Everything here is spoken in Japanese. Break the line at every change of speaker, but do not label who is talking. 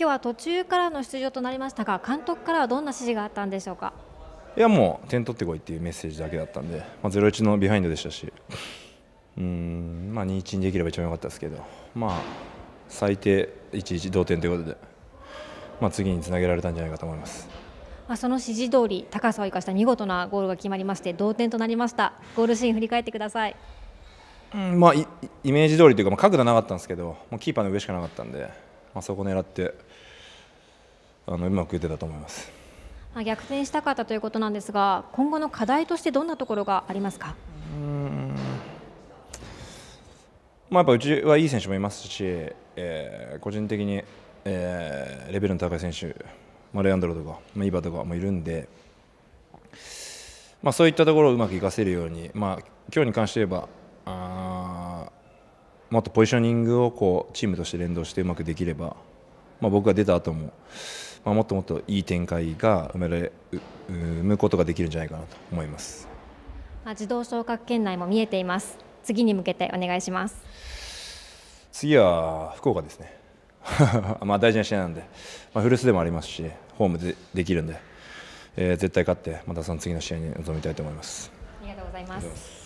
今日は途中からの出場となりましたが監督からはどんな指示があったんでしょうか
いやもう点取ってこいっていうメッセージだけだったんで、まあ、0-1のビハインドでしたしうんまあ2-1にできれば一番良かったですけどまあ最低1-1同点ということで、まあ、次につなげられたんじゃないかと思います。
まあ、その指示通り高さを生かした見事なゴールが決まりまして同点となりましたゴールシーン振り返ってください、
まあ、イメージ通りというか、まあ、角度はなかったんですけどもうキーパーの上しかなかったんで、そこを狙ってあのうまく打てたと思います
逆転したかったということなんですが今後の課題としてどんなところがありますかう
んまあ、やっぱうちはいい選手もいますし、えー、個人的に、えー、レベルの高い選手、まあ、レアンドロとか、まあ、イバとかもいるんで、まあ、そういったところをうまく活かせるように、まあ、今日に関して言えばあもっとポジショニングをこうチームとして連動してうまくできれば、まあ、僕が出た後も、まあ、もっともっといい展開が生られ生むことができるんじゃないかなと思います。
自動昇格圏内も見えています。次に向けてお願いします。
次は福岡ですね。まあ大事な試合なんで、まあ、古巣でもありますし、ホームでできるんで、えー、絶対勝ってまたその次の試合に臨みたいと思います。ありがとうございま
す。